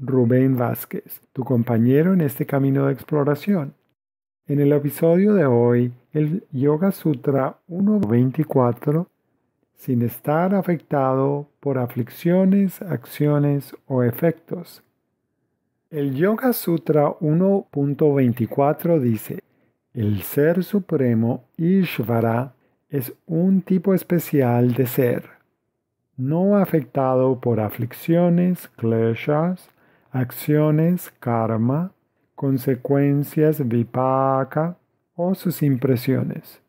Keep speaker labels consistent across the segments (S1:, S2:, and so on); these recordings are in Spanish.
S1: Rubén Vázquez, tu compañero en este camino de exploración. En el episodio de hoy, el Yoga Sutra 1.24, sin estar afectado por aflicciones, acciones o efectos. El Yoga Sutra 1.24 dice, el Ser Supremo Ishvara es un tipo especial de ser, no afectado por aflicciones, kleshas, acciones karma, consecuencias vipaka o sus impresiones.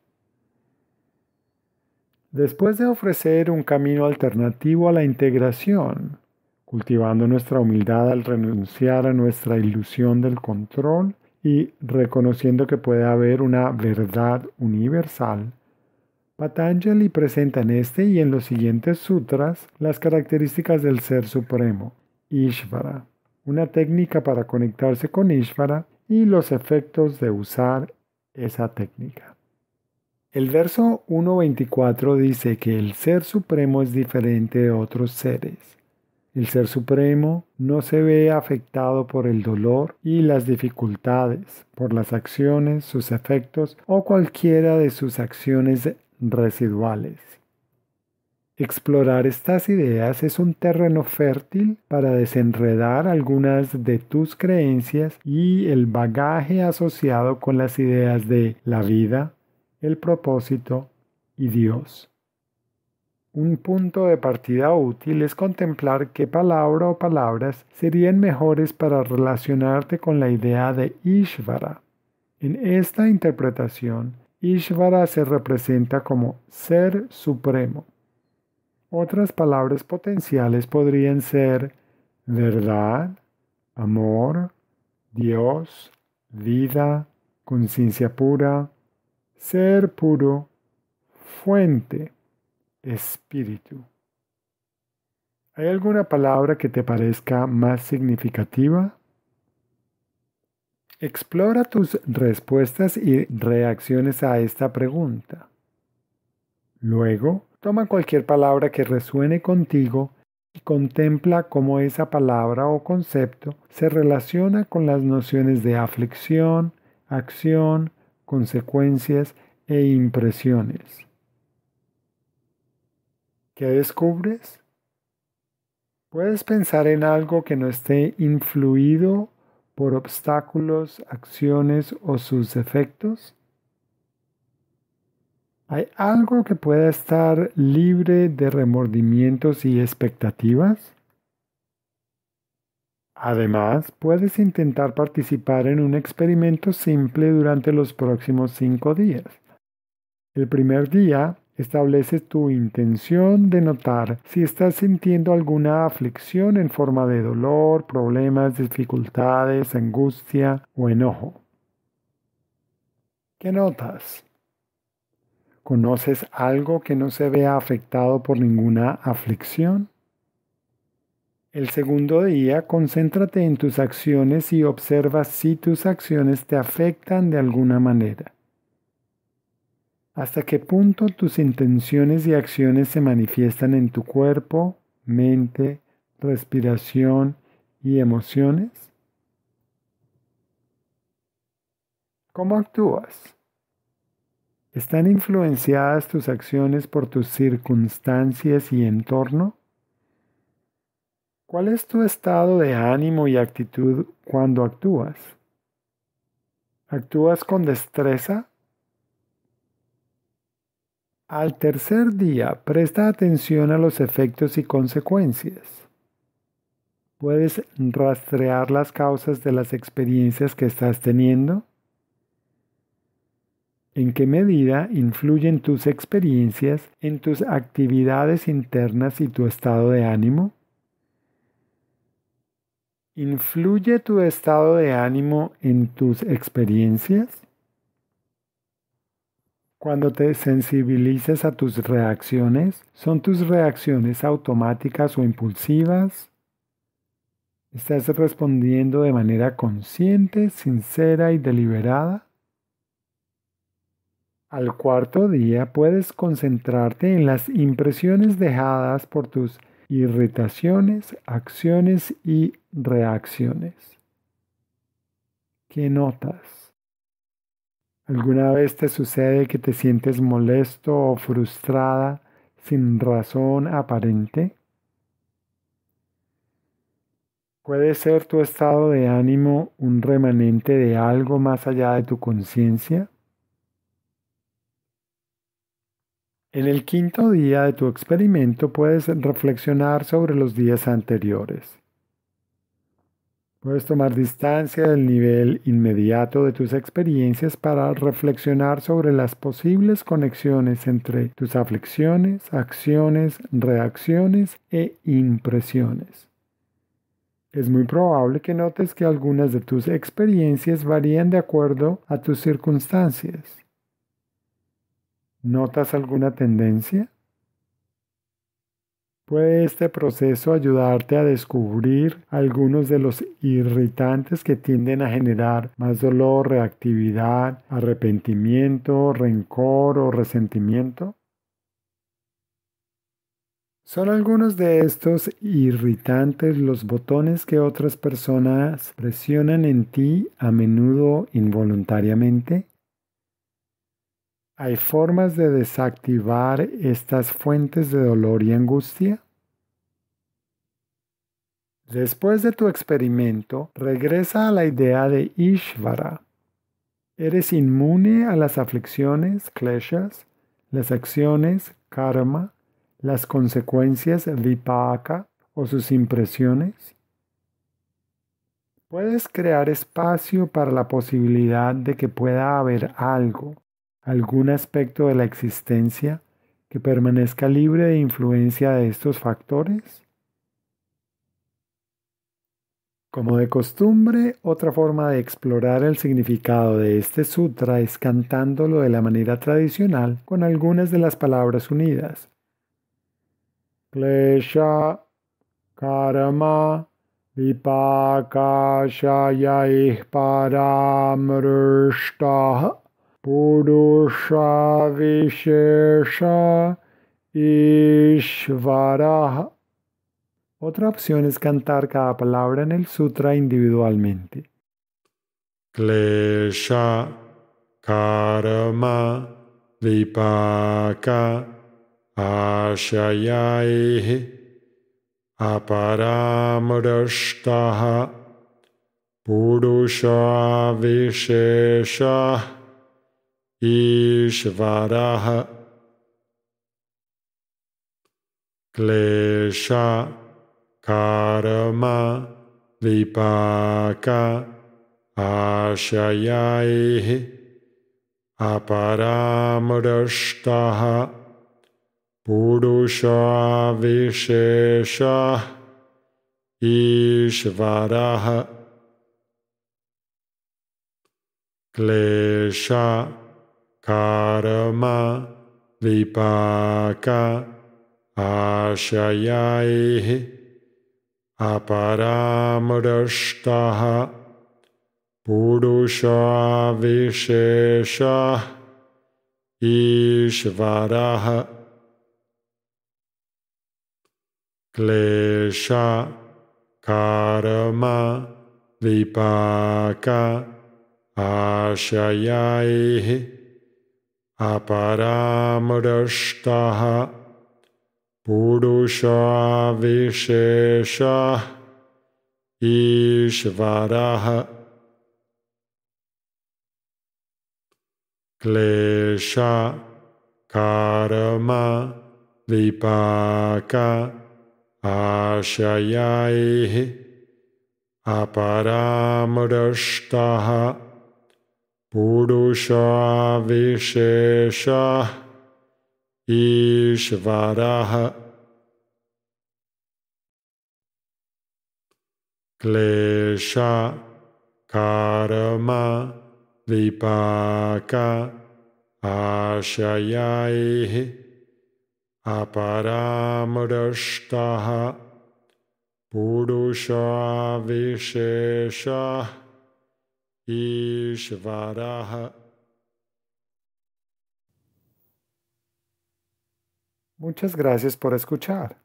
S1: Después de ofrecer un camino alternativo a la integración, cultivando nuestra humildad al renunciar a nuestra ilusión del control y reconociendo que puede haber una verdad universal, Patanjali presenta en este y en los siguientes sutras las características del Ser Supremo, Ishvara, una técnica para conectarse con Ishvara y los efectos de usar esa técnica. El verso 1.24 dice que el Ser Supremo es diferente de otros seres. El Ser Supremo no se ve afectado por el dolor y las dificultades, por las acciones, sus efectos o cualquiera de sus acciones residuales. Explorar estas ideas es un terreno fértil para desenredar algunas de tus creencias y el bagaje asociado con las ideas de la vida, el propósito y Dios. Un punto de partida útil es contemplar qué palabra o palabras serían mejores para relacionarte con la idea de Ishvara. En esta interpretación, Ishvara se representa como Ser Supremo, otras palabras potenciales podrían ser verdad, amor, Dios, vida, conciencia pura, ser puro, fuente, espíritu. ¿Hay alguna palabra que te parezca más significativa? Explora tus respuestas y reacciones a esta pregunta. Luego, Toma cualquier palabra que resuene contigo y contempla cómo esa palabra o concepto se relaciona con las nociones de aflicción, acción, consecuencias e impresiones. ¿Qué descubres? Puedes pensar en algo que no esté influido por obstáculos, acciones o sus efectos. ¿Hay algo que pueda estar libre de remordimientos y expectativas? Además, puedes intentar participar en un experimento simple durante los próximos cinco días. El primer día, estableces tu intención de notar si estás sintiendo alguna aflicción en forma de dolor, problemas, dificultades, angustia o enojo. ¿Qué notas? ¿Conoces algo que no se vea afectado por ninguna aflicción? El segundo día, concéntrate en tus acciones y observa si tus acciones te afectan de alguna manera. ¿Hasta qué punto tus intenciones y acciones se manifiestan en tu cuerpo, mente, respiración y emociones? ¿Cómo actúas? ¿Están influenciadas tus acciones por tus circunstancias y entorno? ¿Cuál es tu estado de ánimo y actitud cuando actúas? ¿Actúas con destreza? Al tercer día, presta atención a los efectos y consecuencias. ¿Puedes rastrear las causas de las experiencias que estás teniendo? ¿En qué medida influyen tus experiencias en tus actividades internas y tu estado de ánimo? ¿Influye tu estado de ánimo en tus experiencias? Cuando te sensibilices a tus reacciones, ¿son tus reacciones automáticas o impulsivas? ¿Estás respondiendo de manera consciente, sincera y deliberada? Al cuarto día puedes concentrarte en las impresiones dejadas por tus irritaciones, acciones y reacciones. ¿Qué notas? ¿Alguna vez te sucede que te sientes molesto o frustrada sin razón aparente? ¿Puede ser tu estado de ánimo un remanente de algo más allá de tu conciencia? En el quinto día de tu experimento puedes reflexionar sobre los días anteriores. Puedes tomar distancia del nivel inmediato de tus experiencias para reflexionar sobre las posibles conexiones entre tus aflicciones, acciones, reacciones e impresiones. Es muy probable que notes que algunas de tus experiencias varían de acuerdo a tus circunstancias. ¿Notas alguna tendencia? ¿Puede este proceso ayudarte a descubrir algunos de los irritantes que tienden a generar más dolor, reactividad, arrepentimiento, rencor o resentimiento? Son algunos de estos irritantes los botones que otras personas presionan en ti a menudo involuntariamente ¿Hay formas de desactivar estas fuentes de dolor y angustia? Después de tu experimento, regresa a la idea de Ishvara. Eres inmune a las aflicciones, kleshas, las acciones, karma, las consecuencias, vipaka, o sus impresiones. Puedes crear espacio para la posibilidad de que pueda haber algo, algún aspecto de la existencia que permanezca libre de influencia de estos factores? Como de costumbre, otra forma de explorar el significado de este sutra es cantándolo de la manera tradicional con algunas de las palabras unidas.
S2: Klesha, karma, Vipakashaya, para Purusha
S1: Ishvaraha. Otra opción es cantar cada
S2: palabra en el sutra individualmente. Klesha Karma Vipaka Ashayaihi Aparamrashtaha Purusha Vishesha ईश्वराः क्लेशा कारमा विपाका आशयायैः अपरामदृष्टाः पुरुषाविशेषः ईश्वरः क्लेश karma, vipaka, ashayaihi, aparamrashtaha, purusha visheshah, ishvaraha, klesha, karma, vipaka, ashayaihi, अपरामृष्टः पुरुषविशेषः ईश्वरः क्लेश कर्म विपाक आशयैः अपरामृष्टः विशेष ईश्वर क्लेश कर्म विपाक आशयैः अपरामृष्टः पुरुषविशेषः
S1: Muchas gracias por escuchar.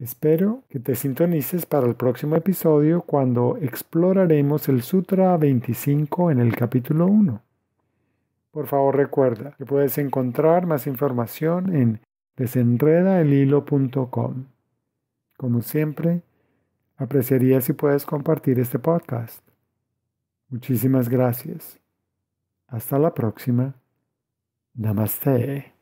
S1: Espero que te sintonices para el próximo episodio cuando exploraremos el Sutra 25 en el capítulo 1. Por favor recuerda que puedes encontrar más información en desenredaelhilo.com. Como siempre, apreciaría si puedes compartir este podcast. Muchísimas gracias. Hasta la próxima. Namaste.